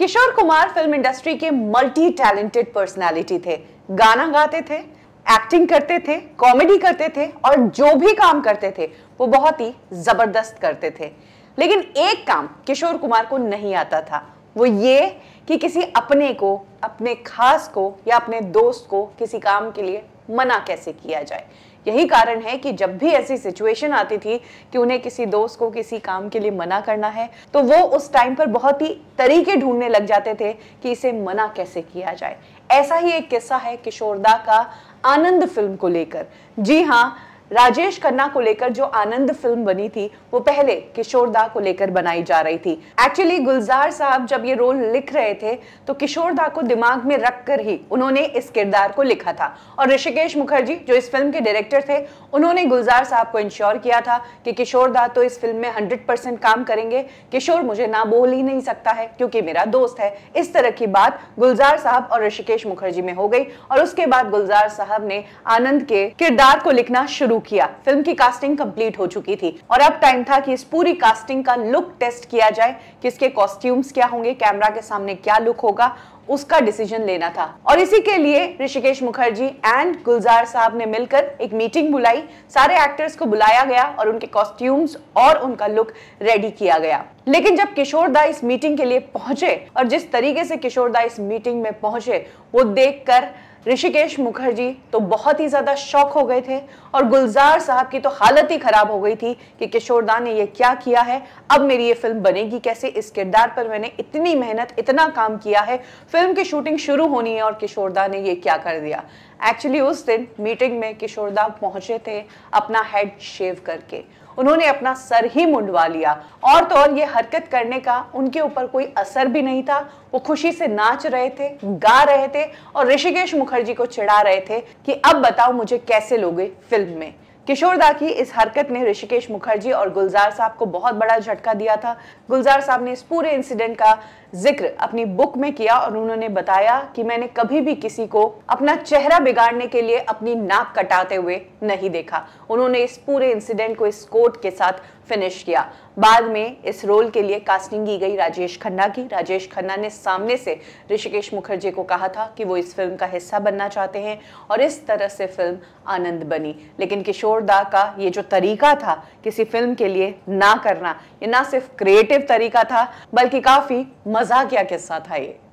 किशोर Kumar film industry के multi talented personality थे गाना गाते थे एक्टिंग करते थे कॉमेडी करते थे और जो भी काम करते थे वो बहुत ही जबरदस्त करते थे लेकिन एक काम किशोर कुमार को नहीं आता था वो ये कि किसी अपने को अपने खास को या अपने दोस्त को किसी काम के लिए मना कैसे किया जाए यही कारण है कि जब भी ऐसी सिचुएशन आती थी कि उन्हें किसी दोस्त को किसी काम के लिए मना करना है तो वो उस टाइम पर बहुत ही तरीके ढूंढने लग जाते थे कि इसे मना कैसे किया जाए ऐसा ही एक किस्सा है किशोरदा का आनंद फिल्म को लेकर जी हाँ राजेश खन्ना को लेकर जो आनंद फिल्म बनी थी वो पहले किशोरदा को लेकर बनाई जा रही थी एक्चुअली गुलजार साहब जब ये रोल लिख रहे थे तो किशोरदा को दिमाग में रख कर ही उन्होंने इस किरदार को लिखा था और ऋषिकेश मुखर्जी जो इस फिल्म के डायरेक्टर थे उन्होंने गुलजार साहब को इंश्योर किया था कि किशोरदा तो इस फिल्म में हंड्रेड काम करेंगे किशोर मुझे ना बोल ही नहीं सकता है क्योंकि मेरा दोस्त है इस तरह की बात गुलजार साहब और ऋषिकेश मुखर्जी में हो गई और उसके बाद गुलजार साहब ने आनंद के किरदार को लिखना शुरू शुरू किया फिल्म की कास्टिंग कंप्लीट हो चुकी थी और अब टाइम था कि इस पूरी कास्टिंग का लुक टेस्ट किया जाए कि इसके कॉस्ट्यूम्स क्या होंगे कैमरा के सामने क्या लुक होगा उसका डिसीजन लेना था और इसी के लिए ऋषिकेश मुखर्जी एंड गुलजार साहब ने मिलकर एक मीटिंग बुलाई सारे एक्टर्स को बुलाया गया और उनके कॉस्ट्यूम्स और उनका लुक रेडी किया गया लेकिन जब किशोर दा इस मीटिंग के लिए पहुंचे और जिस तरीके से किशोर दा इस मीटिंग में पहुंचे वो देखकर ऋषिकेश मुखर्जी तो बहुत ही ज़्यादा शौक हो गए थे और गुलजार साहब की तो हालत ही ख़राब हो गई थी कि किशोरदा ने ये क्या किया है अब मेरी ये फिल्म बनेगी कैसे इस किरदार पर मैंने इतनी मेहनत इतना काम किया है फिल्म की शूटिंग शुरू होनी है और किशोरदा ने ये क्या कर दिया एक्चुअली उस दिन मीटिंग में किशोरदा पहुंचे थे अपना हेड शेव करके उन्होंने अपना सर ही मुंडवा लिया और तो और ये हरकत करने का उनके ऊपर कोई असर भी नहीं था वो खुशी से नाच रहे थे गा रहे थे और ऋषिकेश मुखर्जी को चिढ़ा रहे थे कि अब बताओ मुझे कैसे लोगे फिल्म में किशोरदा की इस हरकत ने ऋषिकेश मुखर्जी और गुलजार साहब को बहुत बड़ा झटका दिया था गुलजार साहब ने इस पूरे इंसिडेंट का जिक्र अपनी बुक में किया और उन्होंने बताया कि मैंने कभी भी किसी को अपना चेहरा बिगाड़ने के लिए अपनी नाक कटाते हुए नहीं देखा उन्होंने इस पूरे इंसिडेंट को इस कोर्ट के साथ फिनिश किया बाद में इस रोल के लिए कास्टिंग की गई राजेश खन्ना की राजेश खन्ना ने सामने से ऋषिकेश मुखर्जी को कहा था कि वो इस फिल्म का हिस्सा बनना चाहते हैं और इस तरह से फिल्म आनंद बनी लेकिन किशोर दा का ये जो तरीका था किसी फिल्म के लिए ना करना ये ना सिर्फ क्रिएटिव तरीका था बल्कि काफ़ी मजाकिया किस्सा था ये